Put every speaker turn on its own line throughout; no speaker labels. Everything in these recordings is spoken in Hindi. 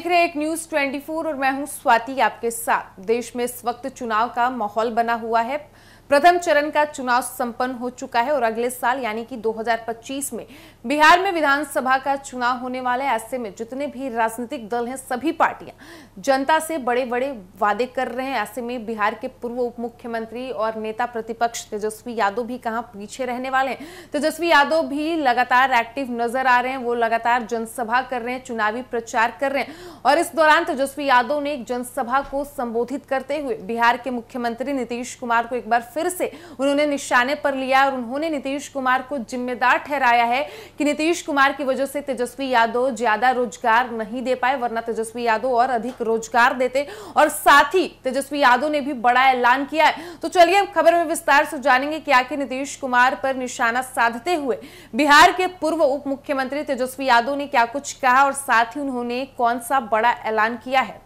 देख रहे हैं एक न्यूज 24 और मैं हूं स्वाति आपके साथ देश में इस वक्त चुनाव का माहौल बना हुआ है प्रथम चरण का चुनाव संपन्न हो चुका है और अगले साल यानी कि 2025 में बिहार में विधानसभा का चुनाव होने वाला है ऐसे में जितने भी राजनीतिक दल हैं सभी पार्टियां जनता से बड़े बड़े वादे कर रहे हैं ऐसे में बिहार के पूर्व उप मुख्यमंत्री और नेता प्रतिपक्ष तेजस्वी यादव भी कहाँ पीछे रहने वाले हैं तेजस्वी यादव भी लगातार एक्टिव नजर आ रहे हैं वो लगातार जनसभा कर रहे हैं चुनावी प्रचार कर रहे हैं और इस दौरान तेजस्वी यादव ने एक जनसभा को संबोधित करते हुए बिहार के मुख्यमंत्री नीतीश कुमार को एक बार फिर फिर से उन्होंने निशाने पर लिया और उन्होंने नीतीश कुमार को जिम्मेदार ठहराया है कि नीतीश कुमार की वजह से तेजस्वी यादव ज्यादा रोजगार नहीं दे पाए वरना तेजस्वी यादव और अधिक रोजगार देते और साथ ही तेजस्वी यादव ने भी बड़ा ऐलान किया है तो चलिए खबर में विस्तार से जानेंगे कि आखिर नीतीश कुमार पर निशाना साधते हुए बिहार के पूर्व उप मुख्यमंत्री तेजस्वी यादव ने क्या कुछ कहा और साथ ही उन्होंने कौन सा बड़ा ऐलान किया है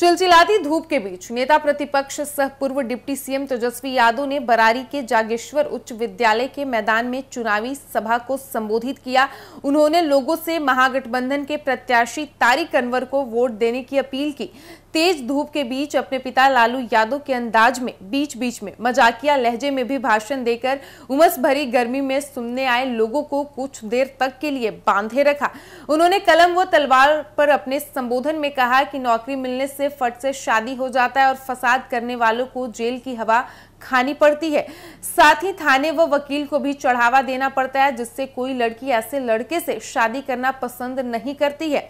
चिलचिलाती धूप के बीच नेता प्रतिपक्ष सह पूर्व डिप्टी सीएम तेजस्वी यादव ने बरारी के जागेश्वर उच्च विद्यालय के मैदान में चुनावी सभा को संबोधित किया उन्होंने लोगों से महागठबंधन के प्रत्याशी तारिक अनवर को वोट देने की अपील की तेज धूप के बीच अपने पिता लालू यादव के अंदाज में बीच बीच में मजाकिया लहजे में भी भाषण देकर उमस भरी गर्मी में सुनने आए लोगों को कुछ देर तक के लिए बांधे रखा उन्होंने कलम व तलवार पर अपने संबोधन में कहा कि नौकरी मिलने से फट से शादी हो जाता है और फसाद करने वालों को जेल की हवा खानी पड़ती है साथ ही थाने व वकील को भी चढ़ावा देना पड़ता है जिससे कोई लड़की ऐसे लड़के से शादी करना पसंद नहीं करती है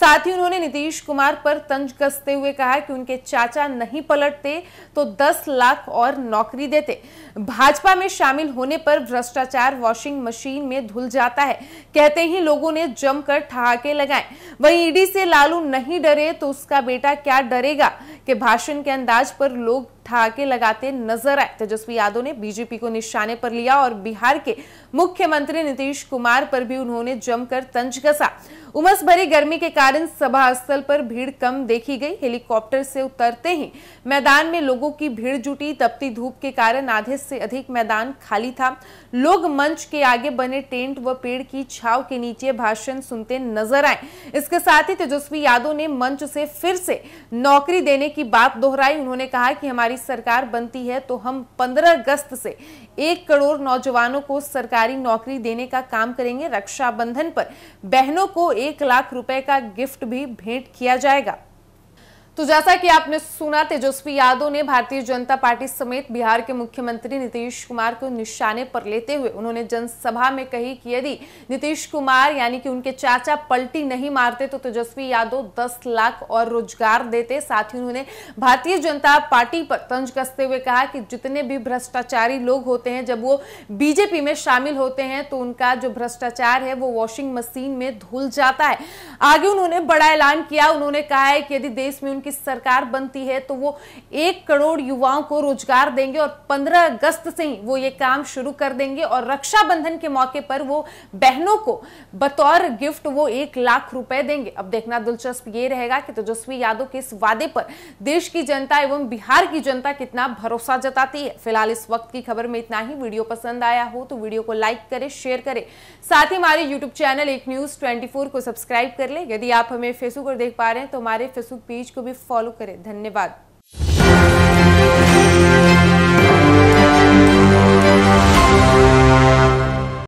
साथ ही उन्होंने नीतीश कुमार पर तंज कसते हुए कहा कि उनके चाचा नहीं पलटते तो 10 लाख और नौकरी देते भाजपा में शामिल होने पर भ्रष्टाचार वॉशिंग मशीन में धुल जाता है कहते ही लोगों ने जमकर ठहाके लगाए वही ईडी से लालू नहीं डरे तो उसका बेटा क्या डरेगा के भाषण के अंदाज पर लोग ठहाके लगाते नजर आए तेजस्वी यादव ने बीजेपी को निशाने पर लिया और बिहार के मुख्यमंत्री नीतीश कुमार पर भी उन्होंने जमकर तंज कसा उमस भरी गर्मी के कारण सभा स्थल पर भीड़ कम देखी गई हेलीकॉप्टर से उतरते ही मैदान में लोगों की भीड़ जुटी तपती धूप के कारण आधे से अधिक मैदान खाली था लोग मंच के आगे बने टेंट व पेड़ की छाव के नीचे भाषण सुनते नजर आए इसके साथ ही तेजस्वी यादव ने मंच से फिर से नौकरी देने की बात दोहराई उन्होंने कहा कि हमारी सरकार बनती है तो हम पंद्रह अगस्त से एक करोड़ नौजवानों को सरकारी नौकरी देने का काम करेंगे रक्षाबंधन पर बहनों को एक एक लाख रुपए का गिफ्ट भी भेंट किया जाएगा तो जैसा कि आपने सुना तेजस्वी यादव ने भारतीय जनता पार्टी समेत बिहार के मुख्यमंत्री नीतीश कुमार को निशाने पर लेते हुए उन्होंने जनसभा में कही कि यदि नीतीश कुमार यानी कि उनके चाचा पलटी नहीं मारते तो तेजस्वी यादव 10 लाख और रोजगार देते साथ ही उन्होंने भारतीय जनता पार्टी पर तंज कसते हुए कहा कि जितने भी भ्रष्टाचारी लोग होते हैं जब वो बीजेपी में शामिल होते हैं तो उनका जो भ्रष्टाचार है वो वॉशिंग मशीन में धुल जाता है आगे उन्होंने बड़ा ऐलान किया उन्होंने कहा है कि यदि देश में उनकी की सरकार बनती है तो वो एक करोड़ युवाओं को रोजगार देंगे और 15 अगस्त से ही वो ये काम शुरू कर देंगे और रक्षाबंधन के मौके पर वो बहनों को बतौर गिफ्ट वो एक लाख रुपए देंगे अब देखना दिलचस्प ये रहेगा कि तेजस्वी यादव के इस वादे पर देश की जनता एवं बिहार की जनता कितना भरोसा जताती है फिलहाल इस वक्त की खबर में इतना ही वीडियो पसंद आया हो तो वीडियो को लाइक करें शेयर करें साथ ही हमारे यूट्यूब चैनल एक न्यूज ट्वेंटी को सब्सक्राइब कर ले यदि आप हमें फेसबुक पर देख पा रहे हैं तो हमारे फेसबुक पेज को भी फॉलो करें धन्यवाद